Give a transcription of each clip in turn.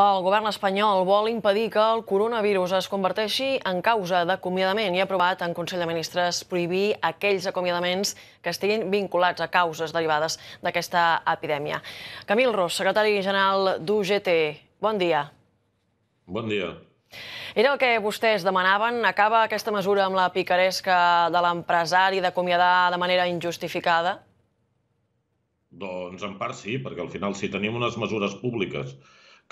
El govern espanyol vol impedir que el coronavirus es converteixi en causa d'acomiadament i ha aprovat en Consell de Ministres prohibir aquells acomiadaments que estiguin vinculats a causes derivades d'aquesta epidèmia. Camil Ros, secretari general d'UGT, bon dia. Bon dia. Era el que vostès demanaven. Acaba aquesta mesura amb la picaresca de l'empresari d'acomiadar de manera injustificada? Doncs en part sí, perquè al final si tenim unes mesures públiques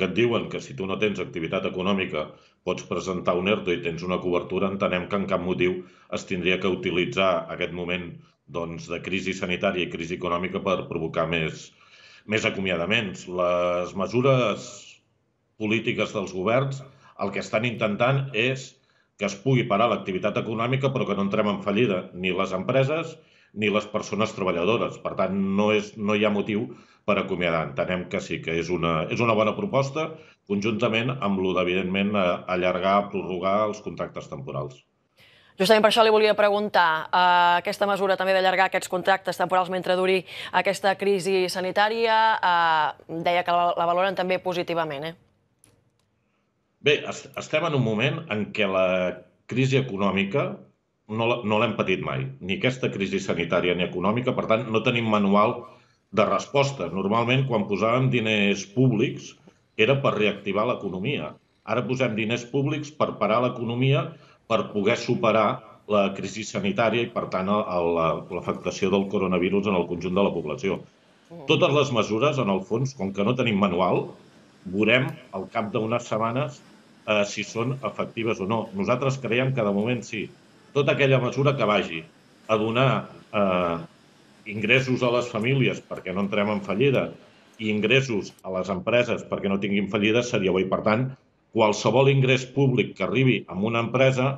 que et diuen que si tu no tens activitat econòmica pots presentar un ERTO i tens una cobertura, entenem que en cap motiu es tindria que utilitzar aquest moment doncs, de crisi sanitària i crisi econòmica per provocar més, més acomiadaments. Les mesures polítiques dels governs el que estan intentant és que es pugui parar l'activitat econòmica però que no entrem en fallida ni les empreses ni les persones treballadores. Per tant, no, és, no hi ha motiu per acomiadar. Entenem que sí, que és una, és una bona proposta, conjuntament amb lo d'evidentment eh, allargar, prorrogar els contractes temporals. Justament per això li volia preguntar, eh, aquesta mesura també d'allargar aquests contractes temporals mentre duri aquesta crisi sanitària, eh, deia que la, la valoren també positivament, eh? Bé, est estem en un moment en què la crisi econòmica no, no l'hem patit mai, ni aquesta crisi sanitària ni econòmica, per tant, no tenim manual de resposta. Normalment, quan posàvem diners públics, era per reactivar l'economia. Ara posem diners públics per parar l'economia, per poder superar la crisi sanitària i, per tant, l'afectació del coronavirus en el conjunt de la població. Oh. Totes les mesures, en el fons, com que no tenim manual, veurem al cap d'unes setmanes eh, si són efectives o no. Nosaltres creiem que, de moment, sí, tota aquella mesura que vagi a donar eh, ingressos a les famílies perquè no entrem en fallida i ingressos a les empreses perquè no tinguin fallida seria bo. I, per tant, qualsevol ingrés públic que arribi a una empresa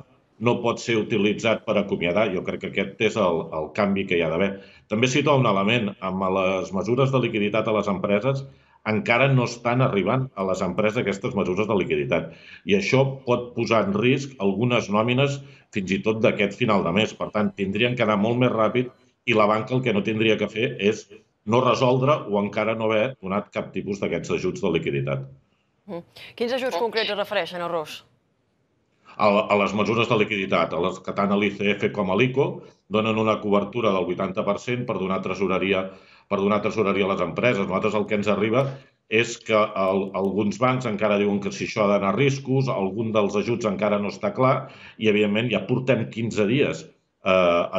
no pot ser utilitzat per acomiadar. Jo crec que aquest és el, el canvi que hi ha d'haver. També cito un element. Amb les mesures de liquiditat a les empreses encara no estan arribant a les empreses aquestes mesures de liquiditat. I això pot posar en risc algunes nòmines fins i tot d'aquest final de mes. Per tant, tindrien que anar molt més ràpid i la banca el que no tindria que fer és no resoldre o encara no haver donat cap tipus d'aquests ajuts de liquiditat. Mm-hmm. Quins ajuts concrets es refereixen, a Ros? A, les mesures de liquiditat, a les que tant l'ICF com a l'ICO donen una cobertura del 80% per donar tresoreria per donar tresoreria a les empreses. Nosaltres el que ens arriba és que el, alguns bancs encara diuen que si això ha d'anar a riscos, algun dels ajuts encara no està clar i, evidentment, ja portem 15 dies eh,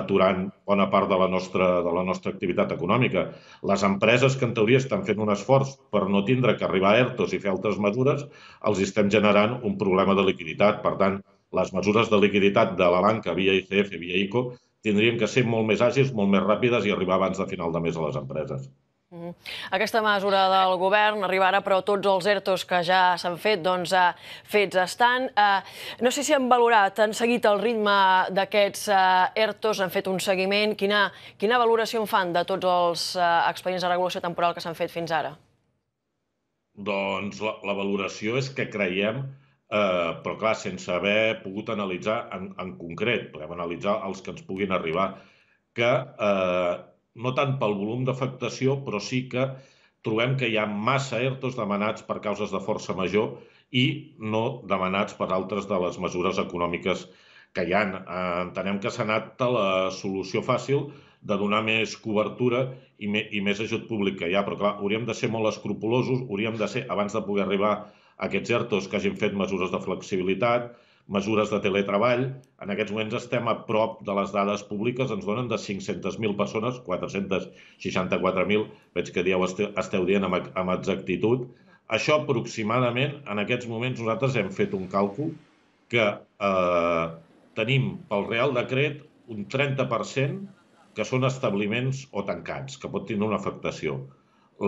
aturant bona part de la, nostra, de la nostra activitat econòmica. Les empreses que en teoria estan fent un esforç per no tindre que arribar a ERTOs i fer altres mesures, els estem generant un problema de liquiditat. Per tant, les mesures de liquiditat de la banca via ICF, via ICO, tindrien que ser molt més àgils, molt més ràpides i arribar abans de final de mes a les empreses. Mm. Aquesta mesura del govern arriba ara, però tots els ERTOs que ja s'han fet, doncs, eh, fets estan. Eh, no sé si han valorat, han seguit el ritme d'aquests eh, ERTOs, han fet un seguiment. Quina, quina valoració en fan de tots els expedients de regulació temporal que s'han fet fins ara? Doncs la, la valoració és que creiem eh, però clar, sense haver pogut analitzar en, en concret, podem analitzar els que ens puguin arribar, que eh, no tant pel volum d'afectació, però sí que trobem que hi ha massa ERTOs demanats per causes de força major i no demanats per altres de les mesures econòmiques que hi ha. Eh, entenem que s'ha anat a la solució fàcil de donar més cobertura i, me, i més ajut públic que hi ha, però clar, hauríem de ser molt escrupolosos, hauríem de ser, abans de poder arribar aquests ERTOs que hagin fet mesures de flexibilitat, mesures de teletreball. En aquests moments estem a prop de les dades públiques, ens donen de 500.000 persones, 464.000, veig que dieu, esteu dient amb, amb exactitud. Això aproximadament, en aquests moments, nosaltres hem fet un càlcul que eh, tenim pel Real Decret un 30% que són establiments o tancats, que pot tenir una afectació.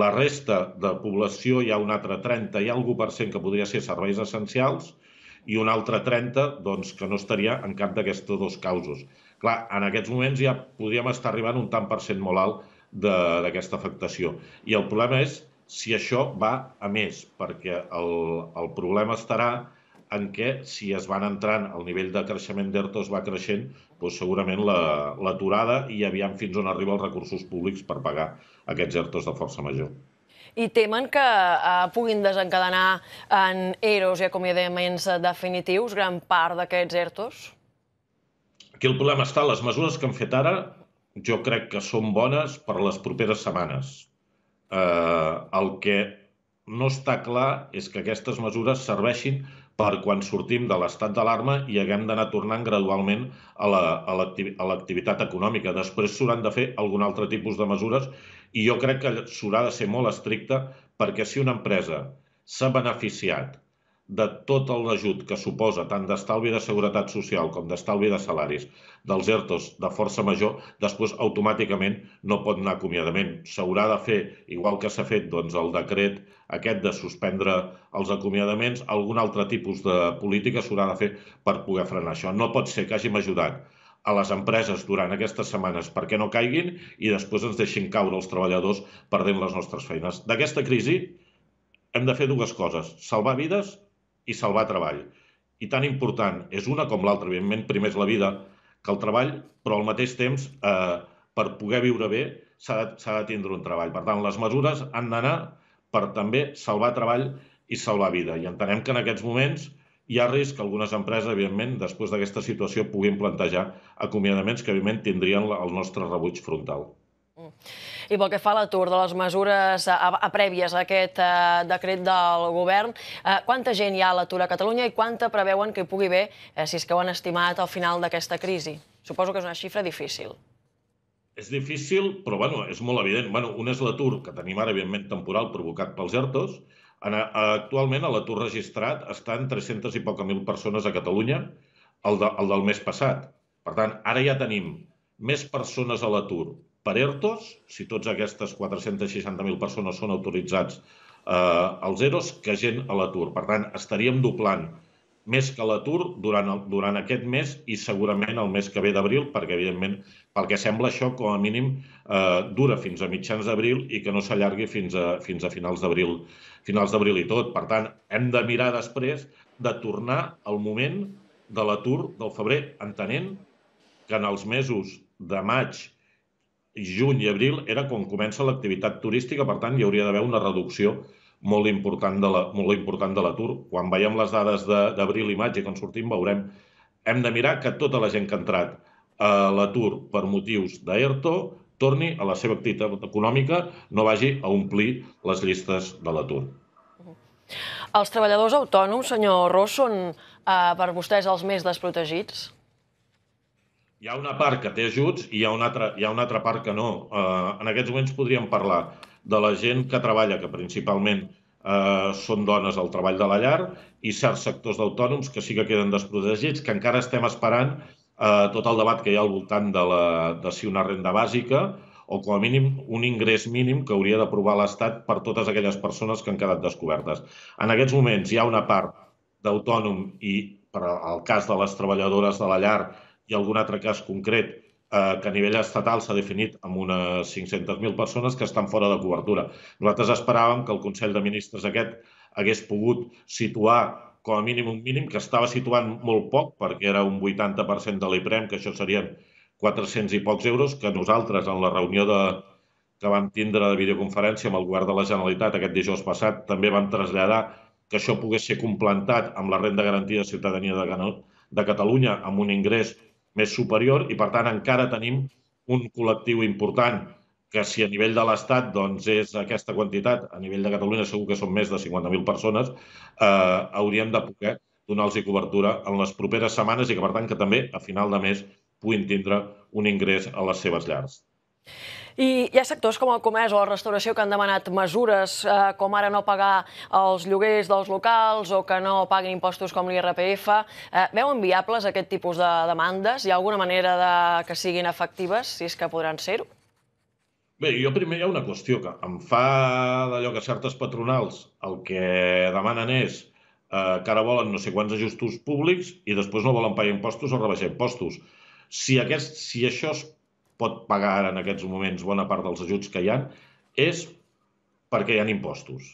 La resta de població hi ha un altre 30 i algo per cent que podria ser serveis essencials i un altre 30 doncs, que no estaria en cap d'aquestes dos causes. Clar, en aquests moments ja podríem estar arribant un tant per cent molt alt d'aquesta afectació. I el problema és si això va a més, perquè el, el problema estarà en què, si es van entrant, el nivell de creixement es va creixent, doncs segurament l'aturada la, i aviam fins on arriba els recursos públics per pagar aquests ERTOs de força major i temen que eh, puguin desencadenar en EROs i acomiadaments definitius gran part d'aquests ERTOs? Aquí el problema està, les mesures que han fet ara jo crec que són bones per a les properes setmanes. Eh, el que no està clar és que aquestes mesures serveixin per quan sortim de l'estat d'alarma i haguem d'anar tornant gradualment a l'activitat la, econòmica. Després s'hauran de fer algun altre tipus de mesures i jo crec que s'haurà de ser molt estricte perquè si una empresa s'ha beneficiat de tot l'ajut que suposa tant d'estalvi de seguretat social com d'estalvi de salaris dels ERTOs de força major, després automàticament no pot anar acomiadament. S'haurà de fer, igual que s'ha fet doncs, el decret aquest de suspendre els acomiadaments, algun altre tipus de política s'haurà de fer per poder frenar això. No pot ser que hàgim ajudat a les empreses durant aquestes setmanes perquè no caiguin i després ens deixin caure els treballadors perdent les nostres feines. D'aquesta crisi hem de fer dues coses, salvar vides i salvar treball. I tan important és una com l'altra, evidentment, primer és la vida que el treball, però al mateix temps, eh, per poder viure bé, s'ha de, de tindre un treball. Per tant, les mesures han d'anar per també salvar treball i salvar vida. I entenem que en aquests moments hi ha risc que algunes empreses, evidentment, després d'aquesta situació puguin plantejar acomiadaments que, evidentment, tindrien el nostre rebuig frontal. Mm. I pel que fa a l'atur de les mesures eh, a, prèvies a aquest eh, decret del govern, eh, quanta gent hi ha a l'atur a Catalunya i quanta preveuen que hi pugui haver, si és que ho han estimat, al final d'aquesta crisi? Suposo que és una xifra difícil. És difícil, però bueno, és molt evident. Bueno, un és l'atur que tenim ara, evidentment, temporal provocat pels ERTOs. Actualment, l'atur registrat està en 300 i poca mil persones a Catalunya, el, de, el del mes passat. Per tant, ara ja tenim més persones a l'atur per ERTOs, si tots aquestes 460.000 persones són autoritzats eh, als ERTOs, que gent a l'atur. Per tant, estaríem doblant més que l'atur durant, el, durant aquest mes i segurament el mes que ve d'abril, perquè, evidentment, pel que sembla això, com a mínim, eh, dura fins a mitjans d'abril i que no s'allargui fins, a, fins a finals d'abril finals d'abril i tot. Per tant, hem de mirar després de tornar al moment de l'atur del febrer, entenent que en els mesos de maig juny i abril era quan comença l'activitat turística, per tant, hi hauria d'haver una reducció molt important de la, molt important de l'atur. Quan veiem les dades d'abril i maig i quan sortim veurem, hem de mirar que tota la gent que ha entrat a l'atur per motius d'ERTO torni a la seva activitat econòmica, no vagi a omplir les llistes de l'atur. Els treballadors autònoms, senyor Ross, són eh, per vostès els més desprotegits? hi ha una part que té ajuts i hi ha una altra, hi ha una altra part que no. Uh, en aquests moments podríem parlar de la gent que treballa, que principalment uh, són dones al treball de la llar, i certs sectors d'autònoms que sí que queden desprotegits, que encara estem esperant uh, tot el debat que hi ha al voltant de, la, de si una renda bàsica o com a mínim un ingrés mínim que hauria d'aprovar l'Estat per totes aquelles persones que han quedat descobertes. En aquests moments hi ha una part d'autònom i per al cas de les treballadores de la llar ha algun altre cas concret eh, que a nivell estatal s'ha definit amb unes 500.000 persones que estan fora de cobertura. Nosaltres esperàvem que el Consell de Ministres aquest hagués pogut situar com a mínim un mínim, que estava situant molt poc, perquè era un 80% de l'IPREM, que això serien 400 i pocs euros, que nosaltres, en la reunió de, que vam tindre de videoconferència amb el govern de la Generalitat aquest dijous passat, també vam traslladar que això pogués ser complantat amb la renda garantida de ciutadania de, de Catalunya amb un ingrés més superior i, per tant, encara tenim un col·lectiu important que si a nivell de l'Estat doncs, és aquesta quantitat, a nivell de Catalunya segur que són més de 50.000 persones, eh, hauríem de poder donar-los cobertura en les properes setmanes i que, per tant, que també a final de mes puguin tindre un ingrés a les seves llars. I hi ha sectors com el comerç o la restauració que han demanat mesures, eh, com ara no pagar els lloguers dels locals o que no paguin impostos com l'IRPF. Eh, veuen viables aquest tipus de demandes? Hi ha alguna manera de que siguin efectives, si és que podran ser-ho? Bé, jo primer hi ha una qüestió que em fa d'allò que certes patronals el que demanen és eh, que ara volen no sé quants ajustos públics i després no volen pagar impostos o rebaixar impostos. Si, aquest, si això es pot pagar en aquests moments bona part dels ajuts que hi han, és perquè hi han impostos.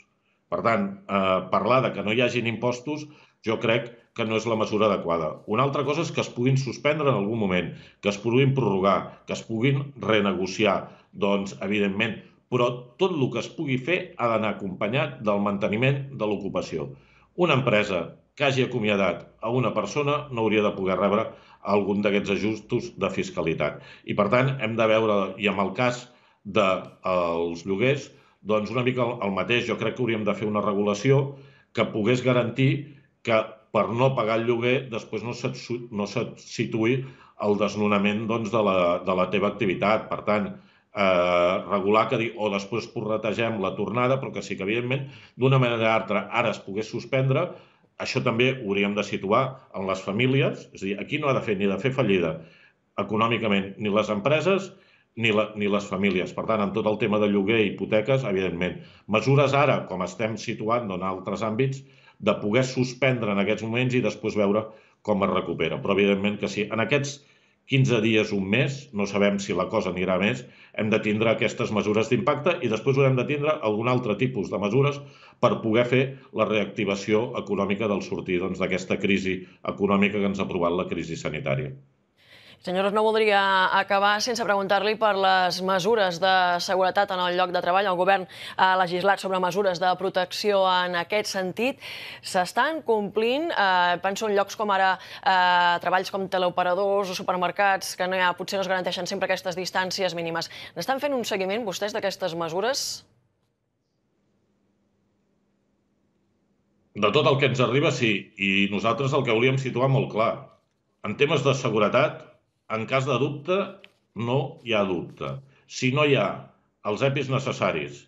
Per tant, eh, parlar de que no hi hagin impostos jo crec que no és la mesura adequada. Una altra cosa és que es puguin suspendre en algun moment, que es puguin prorrogar, que es puguin renegociar, doncs, evidentment, però tot el que es pugui fer ha d'anar acompanyat del manteniment de l'ocupació. Una empresa que hagi acomiadat a una persona no hauria de poder rebre algun d'aquests ajustos de fiscalitat. I, per tant, hem de veure, i amb el cas dels de, lloguers, doncs una mica el, el mateix. Jo crec que hauríem de fer una regulació que pogués garantir que per no pagar el lloguer després no se't, no se't situï el desnonament doncs, de, la, de la teva activitat. Per tant, eh, regular que o després porretegem la tornada, però que sí que, evidentment, d'una manera o d'altra, ara es pogués suspendre, això també ho hauríem de situar en les famílies, és a dir, aquí no ha de fer ni de fer fallida econòmicament ni les empreses ni, la, ni les famílies. Per tant, amb tot el tema de lloguer i hipoteques, evidentment. Mesures ara, com estem situant en altres àmbits, de poder suspendre en aquests moments i després veure com es recupera. Però, evidentment, que sí. En aquests 15 dies, un mes, no sabem si la cosa anirà més, hem de tindre aquestes mesures d'impacte i després haurem de tindre algun altre tipus de mesures per poder fer la reactivació econòmica del sortir doncs, d'aquesta doncs, crisi econòmica que ens ha provat la crisi sanitària. Senyores, no voldria acabar sense preguntar-li per les mesures de seguretat en el lloc de treball. El govern ha legislat sobre mesures de protecció en aquest sentit. S'estan complint, eh, penso en llocs com ara eh, treballs com teleoperadors o supermercats, que no hi ha, potser no es garanteixen sempre aquestes distàncies mínimes. N'estan fent un seguiment vostès d'aquestes mesures? De tot el que ens arriba, sí. I nosaltres el que volíem situar molt clar. En temes de seguretat, en cas de dubte, no hi ha dubte. Si no hi ha els EPIs necessaris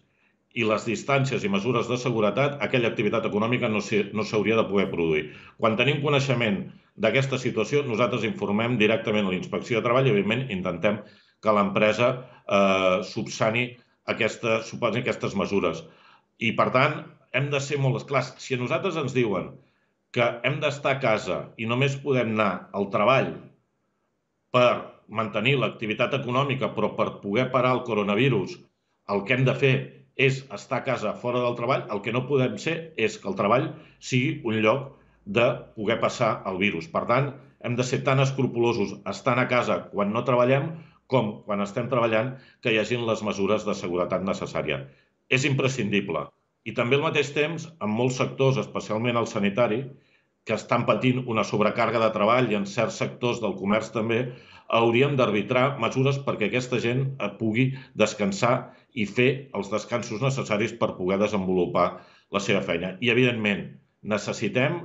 i les distàncies i mesures de seguretat, aquella activitat econòmica no s'hauria de poder produir. Quan tenim coneixement d'aquesta situació, nosaltres informem directament a la Inspecció de Treball i, evidentment, intentem que l'empresa eh, subsani aquesta, suposi aquestes mesures. I, per tant, hem de ser molt clars. Si a nosaltres ens diuen que hem d'estar a casa i només podem anar al treball per mantenir l'activitat econòmica, però per poder parar el coronavirus, el que hem de fer és estar a casa fora del treball, el que no podem ser és que el treball sigui un lloc de poder passar el virus. Per tant, hem de ser tan escrupulosos estant a casa quan no treballem com quan estem treballant que hi hagin les mesures de seguretat necessària. És imprescindible. I també al mateix temps, en molts sectors, especialment el sanitari, que estan patint una sobrecàrrega de treball i en certs sectors del comerç també, hauríem d'arbitrar mesures perquè aquesta gent eh, pugui descansar i fer els descansos necessaris per poder desenvolupar la seva feina. I, evidentment, necessitem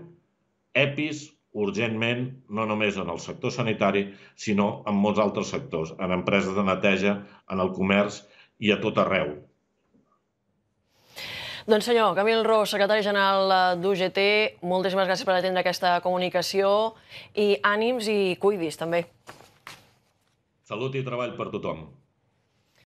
EPIs urgentment, no només en el sector sanitari, sinó en molts altres sectors, en empreses de neteja, en el comerç i a tot arreu. Doncs senyor, Camil Ros, secretari general eh, d'UGT, moltíssimes gràcies per atendre aquesta comunicació i ànims i cuidis, també. Salut i treball per tothom.